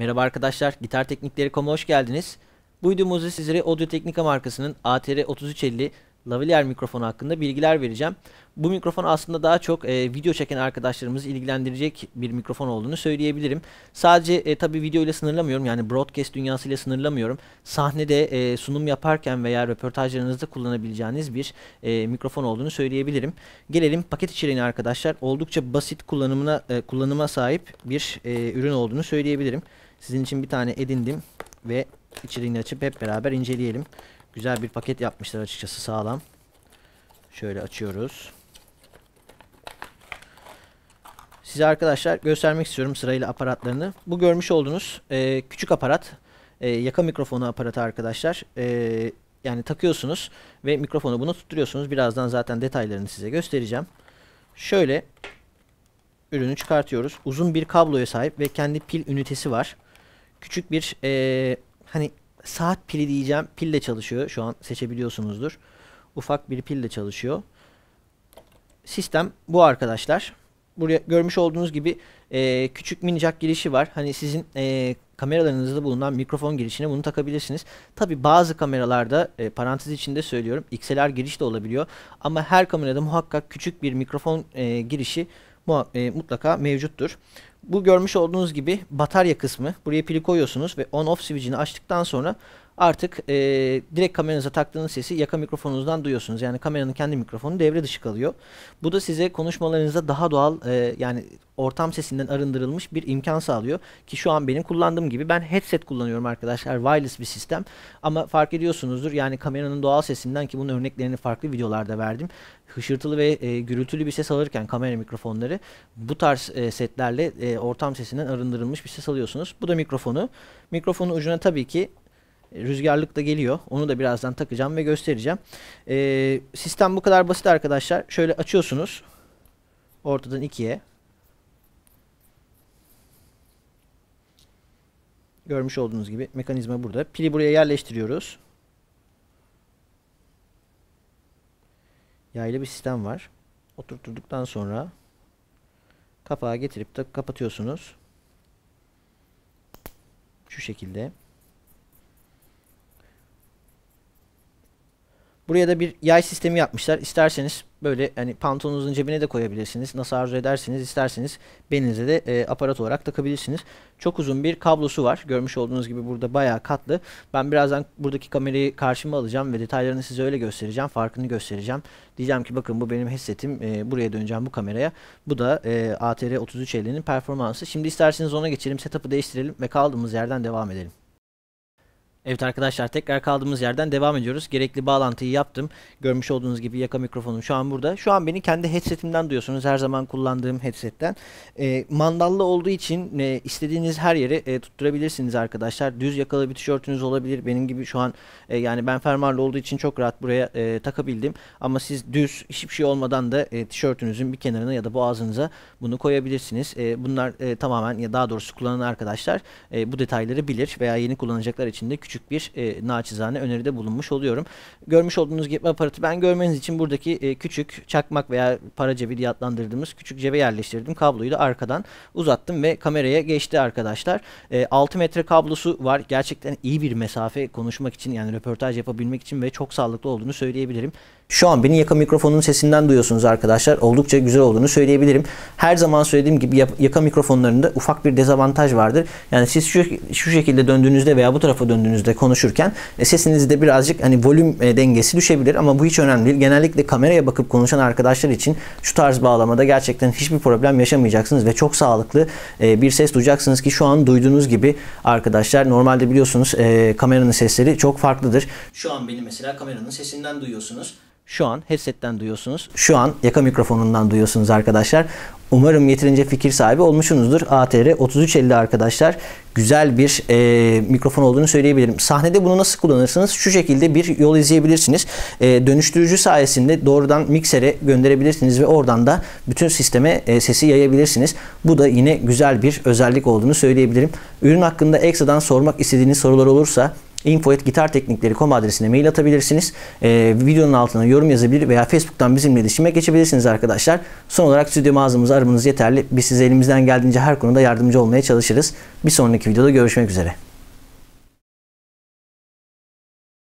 Merhaba arkadaşlar, Gitar Teknikleri.com'a hoş geldiniz. Bu videomuzda sizlere Audio Teknika markasının ATR3350 lavalier mikrofonu hakkında bilgiler vereceğim. Bu mikrofon aslında daha çok e, video çeken arkadaşlarımızı ilgilendirecek bir mikrofon olduğunu söyleyebilirim. Sadece e, tabi video ile sınırlamıyorum yani broadcast dünyası ile sınırlamıyorum. Sahnede e, sunum yaparken veya röportajlarınızda kullanabileceğiniz bir e, mikrofon olduğunu söyleyebilirim. Gelelim paket içeriğine arkadaşlar. Oldukça basit kullanımına e, kullanıma sahip bir e, ürün olduğunu söyleyebilirim. Sizin için bir tane edindim ve içeriğini açıp hep beraber inceleyelim. Güzel bir paket yapmışlar açıkçası sağlam. Şöyle açıyoruz. Size arkadaşlar göstermek istiyorum sırayla aparatlarını. Bu görmüş olduğunuz e, küçük aparat. E, yaka mikrofonu aparatı arkadaşlar. E, yani takıyorsunuz ve mikrofonu bunu tutturuyorsunuz. Birazdan zaten detaylarını size göstereceğim. Şöyle ürünü çıkartıyoruz. Uzun bir kabloya sahip ve kendi pil ünitesi var küçük bir e, hani saat pili diyeceğim pille çalışıyor. Şu an seçebiliyorsunuzdur. Ufak bir pille çalışıyor. Sistem bu arkadaşlar. Buraya görmüş olduğunuz gibi e, küçük minicak girişi var. Hani sizin e, kameralarınızda bulunan mikrofon girişine bunu takabilirsiniz. Tabi bazı kameralarda e, parantez içinde söylüyorum XLR giriş de olabiliyor. Ama her kamerada muhakkak küçük bir mikrofon e, girişi e, mutlaka mevcuttur. Bu görmüş olduğunuz gibi batarya kısmı. Buraya pili koyuyorsunuz ve on off switch'ini açtıktan sonra artık e, direkt kameranıza taktığınız sesi yaka mikrofonunuzdan duyuyorsunuz. Yani kameranın kendi mikrofonu devre dışı kalıyor. Bu da size konuşmalarınızda daha doğal e, yani ortam sesinden arındırılmış bir imkan sağlıyor. Ki şu an benim kullandığım gibi ben headset kullanıyorum arkadaşlar. Wireless bir sistem. Ama fark ediyorsunuzdur yani kameranın doğal sesinden ki bunun örneklerini farklı videolarda verdim. Hışırtılı ve e, gürültülü bir ses alırken kamera mikrofonları bu tarz e, setlerle e, ortam sesinden arındırılmış bir ses alıyorsunuz. Bu da mikrofonu. Mikrofonun ucuna tabii ki Rüzgarlık da geliyor. Onu da birazdan takacağım ve göstereceğim. E, sistem bu kadar basit arkadaşlar. Şöyle açıyorsunuz. Ortadan ikiye. Görmüş olduğunuz gibi mekanizma burada. Pili buraya yerleştiriyoruz. Yaylı bir sistem var. Oturtturduktan sonra kapağı getirip de kapatıyorsunuz. Şu şekilde. Buraya da bir yay sistemi yapmışlar. İsterseniz böyle hani pantolonunuzun cebine de koyabilirsiniz. Nasıl arzu ederseniz, isterseniz belinize de e, aparat olarak takabilirsiniz. Çok uzun bir kablosu var. Görmüş olduğunuz gibi burada bayağı katlı. Ben birazdan buradaki kamerayı karşıma alacağım ve detaylarını size öyle göstereceğim. Farkını göstereceğim. Diyeceğim ki bakın bu benim headsetim. E, buraya döneceğim bu kameraya. Bu da e, ATR 3350'nin performansı. Şimdi isterseniz ona geçelim. Setup'ı değiştirelim ve kaldığımız yerden devam edelim. Evet arkadaşlar tekrar kaldığımız yerden devam ediyoruz. Gerekli bağlantıyı yaptım. Görmüş olduğunuz gibi yaka mikrofonum şu an burada. Şu an beni kendi headsetimden duyuyorsunuz. Her zaman kullandığım headsetten. E, mandallı olduğu için e, istediğiniz her yere e, tutturabilirsiniz arkadaşlar. Düz yakalı bir tişörtünüz olabilir. Benim gibi şu an e, yani ben fermuarlı olduğu için çok rahat buraya e, takabildim. Ama siz düz hiçbir şey olmadan da e, tişörtünüzün bir kenarına ya da boğazınıza bunu koyabilirsiniz. E, bunlar e, tamamen ya daha doğrusu kullanan arkadaşlar e, bu detayları bilir veya yeni kullanacaklar için de küçük küçük bir e, naçizane öneride bulunmuş oluyorum. Görmüş olduğunuz gibi aparatı ben görmeniz için buradaki e, küçük çakmak veya para cebi diye adlandırdığımız küçük cebe yerleştirdim. Kabloyu da arkadan uzattım ve kameraya geçti arkadaşlar. E, 6 metre kablosu var. Gerçekten iyi bir mesafe konuşmak için yani röportaj yapabilmek için ve çok sağlıklı olduğunu söyleyebilirim. Şu an beni yaka mikrofonun sesinden duyuyorsunuz arkadaşlar. Oldukça güzel olduğunu söyleyebilirim. Her zaman söylediğim gibi yaka mikrofonlarında ufak bir dezavantaj vardır. Yani siz şu, şu şekilde döndüğünüzde veya bu tarafa döndüğünüzde önünüzde konuşurken e, sesinizde birazcık hani volüm e, dengesi düşebilir ama bu hiç önemli değil. Genellikle kameraya bakıp konuşan arkadaşlar için şu tarz bağlamada gerçekten hiçbir problem yaşamayacaksınız ve çok sağlıklı e, bir ses duyacaksınız ki şu an duyduğunuz gibi arkadaşlar normalde biliyorsunuz e, kameranın sesleri çok farklıdır. Şu an beni mesela kameranın sesinden duyuyorsunuz. Şu an headsetten duyuyorsunuz. Şu an yaka mikrofonundan duyuyorsunuz arkadaşlar. Umarım yeterince fikir sahibi olmuşsunuzdur. ATR 3350 arkadaşlar güzel bir e, mikrofon olduğunu söyleyebilirim. Sahnede bunu nasıl kullanırsınız? Şu şekilde bir yol izleyebilirsiniz. E, dönüştürücü sayesinde doğrudan miksere gönderebilirsiniz ve oradan da bütün sisteme e, sesi yayabilirsiniz. Bu da yine güzel bir özellik olduğunu söyleyebilirim. Ürün hakkında ekstradan sormak istediğiniz sorular olursa info.gitarteknikleri.com adresine mail atabilirsiniz. Ee, videonun altına yorum yazabilir veya Facebook'tan bizimle iletişime geçebilirsiniz arkadaşlar. Son olarak stüdyo mağazamızı aramanız yeterli. Biz size elimizden geldiğince her konuda yardımcı olmaya çalışırız. Bir sonraki videoda görüşmek üzere.